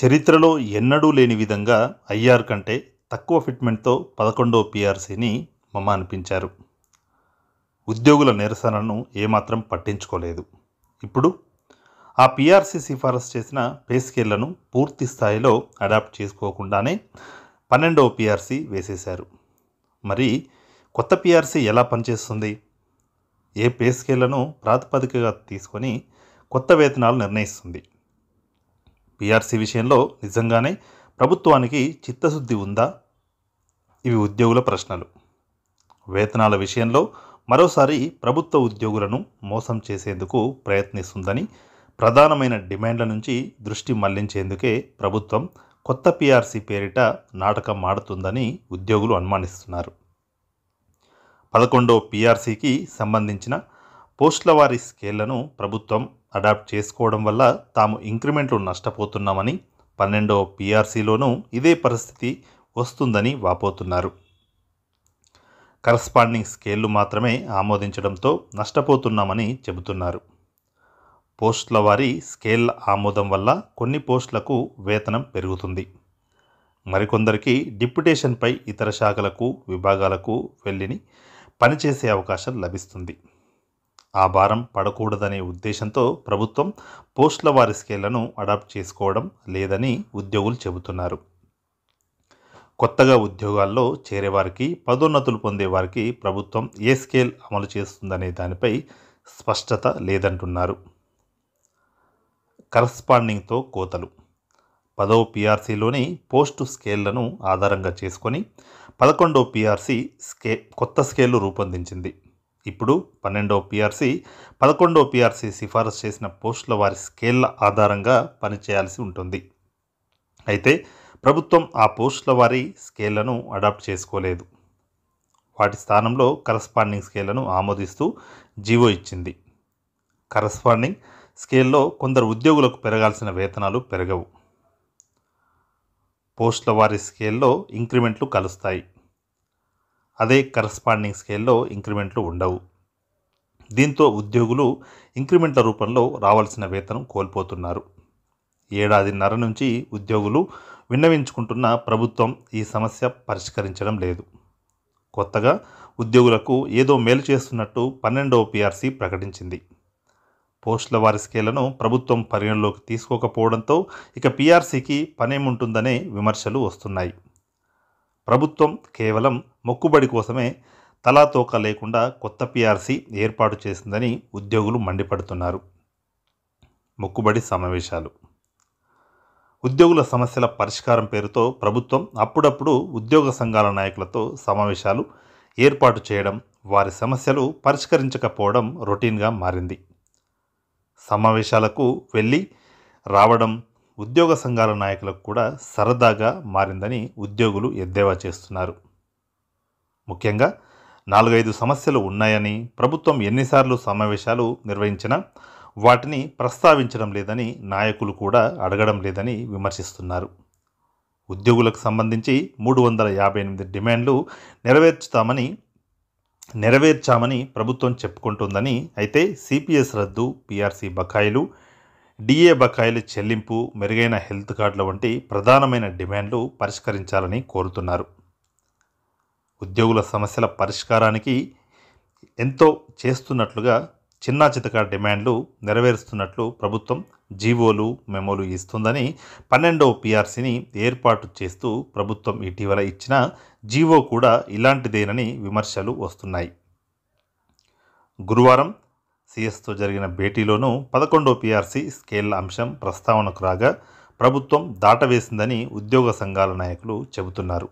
చరిత్రలో ఎన్నడూ లేని విధంగా ఐఆర్ కంటే తక్కువ ఫిట్మెంట్తో పదకొండో పీఆర్సీని మమ అనిపించారు ఉద్యోగుల నిరసనను ఏమాత్రం పట్టించుకోలేదు ఇప్పుడు ఆ పీఆర్సీ సిఫారసు చేసిన పే స్కేళ్లను పూర్తి స్థాయిలో అడాప్ట్ చేసుకోకుండానే పన్నెండవ పీఆర్సీ వేసేశారు మరి కొత్త పీఆర్సీ ఎలా పనిచేస్తుంది ఏ పే స్కేళ్లను ప్రాతిపదికగా తీసుకొని కొత్త వేతనాలు నిర్ణయిస్తుంది పీఆర్సీ విషయంలో నిజంగానే ప్రభుత్వానికి చిత్తశుద్ధి ఉందా ఇవి ఉద్యోగుల ప్రశ్నలు వేతనాల విషయంలో మరోసారి ప్రభుత్వ ఉద్యోగులను మోసం చేసేందుకు ప్రయత్నిస్తుందని ప్రధానమైన డిమాండ్ల నుంచి దృష్టి మళ్లించేందుకే ప్రభుత్వం కొత్త పీఆర్సీ పేరిట నాటకం ఆడుతుందని ఉద్యోగులు అనుమానిస్తున్నారు పదకొండో పీఆర్సీకి సంబంధించిన పోస్టుల వారి స్కేళ్లను ప్రభుత్వం అడాప్ట్ చేసుకోవడం వల్ల తాము ఇంక్రిమెంట్లు నష్టపోతున్నామని పన్నెండో పీఆర్సీలోనూ ఇదే పరిస్థితి వస్తుందని వాపోతున్నారు కరస్పాండింగ్ స్కేళ్లు మాత్రమే ఆమోదించడంతో నష్టపోతున్నామని చెబుతున్నారు పోస్టుల వారి స్కేళ్ల ఆమోదం వల్ల కొన్ని పోస్టులకు వేతనం పెరుగుతుంది మరికొందరికి డిప్యుటేషన్పై ఇతర శాఖలకు విభాగాలకు వెళ్ళిని పనిచేసే అవకాశం లభిస్తుంది ఆ భారం పడకూడదనే ఉద్దేశంతో ప్రభుత్వం పోస్టుల వారి స్కేళ్లను అడాప్ట్ చేసుకోవడం లేదని ఉద్యోగులు చెబుతున్నారు కొత్తగా ఉద్యోగాల్లో చేరేవారికి పదోన్నతులు పొందేవారికి ప్రభుత్వం ఏ స్కేల్ అమలు చేస్తుందనే దానిపై స్పష్టత లేదంటున్నారు కరస్పాండింగ్తో కోతలు పదవ పీఆర్సీలోని పోస్టు స్కేళ్లను ఆధారంగా చేసుకొని పదకొండో పీఆర్సీ స్కే కొత్త స్కేళ్లు రూపొందించింది ఇప్పుడు పన్నెండవ పిఆర్సీ పదకొండవ పిఆర్సీ సిఫారసు చేసిన పోస్టుల వారి స్కేళ్ల ఆధారంగా పనిచేయాల్సి ఉంటుంది అయితే ప్రభుత్వం ఆ పోస్టుల వారి స్కేళ్లను అడాప్ట్ చేసుకోలేదు వాటి స్థానంలో కరస్పాండింగ్ స్కేళ్లను ఆమోదిస్తూ జీవో ఇచ్చింది కరస్పాండింగ్ స్కేల్లో కొందరు ఉద్యోగులకు పెరగాల్సిన వేతనాలు పెరగవు పోస్టుల వారి స్కేల్లో ఇంక్రిమెంట్లు కలుస్తాయి అదే కరస్పాండింగ్ స్కేల్లో ఇంక్రిమెంట్లు ఉండవు దీంతో ఉద్యోగులు ఇంక్రిమెంట్ల రూపంలో రావాల్సిన వేతనం కోల్పోతున్నారు ఏడాదిన్నర నుంచి ఉద్యోగులు విన్నవించుకుంటున్న ప్రభుత్వం ఈ సమస్య పరిష్కరించడం లేదు కొత్తగా ఉద్యోగులకు ఏదో మేలు చేస్తున్నట్టు పన్నెండవ పిఆర్సీ ప్రకటించింది పోస్టుల వారి స్కేలను ప్రభుత్వం పరిగణలోకి తీసుకోకపోవడంతో ఇక పీఆర్సీకి పనేముంటుందనే విమర్శలు వస్తున్నాయి ప్రభుత్వం కేవలం మొక్కుబడి కోసమే తలాతోక లేకుండా కొత్త పీఆర్సీ ఏర్పాటు చేసిందని ఉద్యోగులు మండిపడుతున్నారు మొక్కుబడి సమావేశాలు ఉద్యోగుల సమస్యల పరిష్కారం పేరుతో ప్రభుత్వం అప్పుడప్పుడు ఉద్యోగ సంఘాల నాయకులతో సమావేశాలు ఏర్పాటు చేయడం వారి సమస్యలు పరిష్కరించకపోవడం రొటీన్గా మారింది సమావేశాలకు వెళ్ళి రావడం ఉద్యోగ సంఘాల నాయకులకు కూడా సరదాగా మారిందని ఉద్యోగులు ఎద్దేవా చేస్తున్నారు ముఖ్యంగా నాలుగైదు సమస్యలు ఉన్నాయని ప్రభుత్వం ఎన్నిసార్లు సమావేశాలు నిర్వహించినా వాటిని ప్రస్తావించడం లేదని నాయకులు కూడా అడగడం లేదని విమర్శిస్తున్నారు ఉద్యోగులకు సంబంధించి మూడు వందల యాభై ఎనిమిది డిమాండ్లు నెరవేర్చుతామని నెరవేర్చామని ప్రభుత్వం చెప్పుకుంటుందని అయితే సిపిఎస్ రద్దు పీఆర్సీ బకాయిలు డిఏ బకాయిల చెల్లింపు మెరుగైన హెల్త్ కార్డుల వంటి ప్రధానమైన డిమాండ్లు పరిష్కరించాలని కోరుతున్నారు ఉద్యోగుల సమస్యల పరిష్కారానికి ఎంతో చేస్తున్నట్లుగా చిన్న చితక డిమాండ్లు నెరవేరుస్తున్నట్లు ప్రభుత్వం జీవోలు మెమోలు ఇస్తుందని పన్నెండవ పీఆర్సీని ఏర్పాటు చేస్తూ ప్రభుత్వం ఇటీవల ఇచ్చిన జీవో కూడా ఇలాంటిదేనని విమర్శలు వస్తున్నాయి గురువారం సిఎస్తో జరిగిన భేటీలోనూ పదకొండో పీఆర్సీ స్కేల్ అంశం ప్రస్తావనకు రాగా ప్రభుత్వం దాటవేసిందని ఉద్యోగ సంఘాల నాయకులు చెబుతున్నారు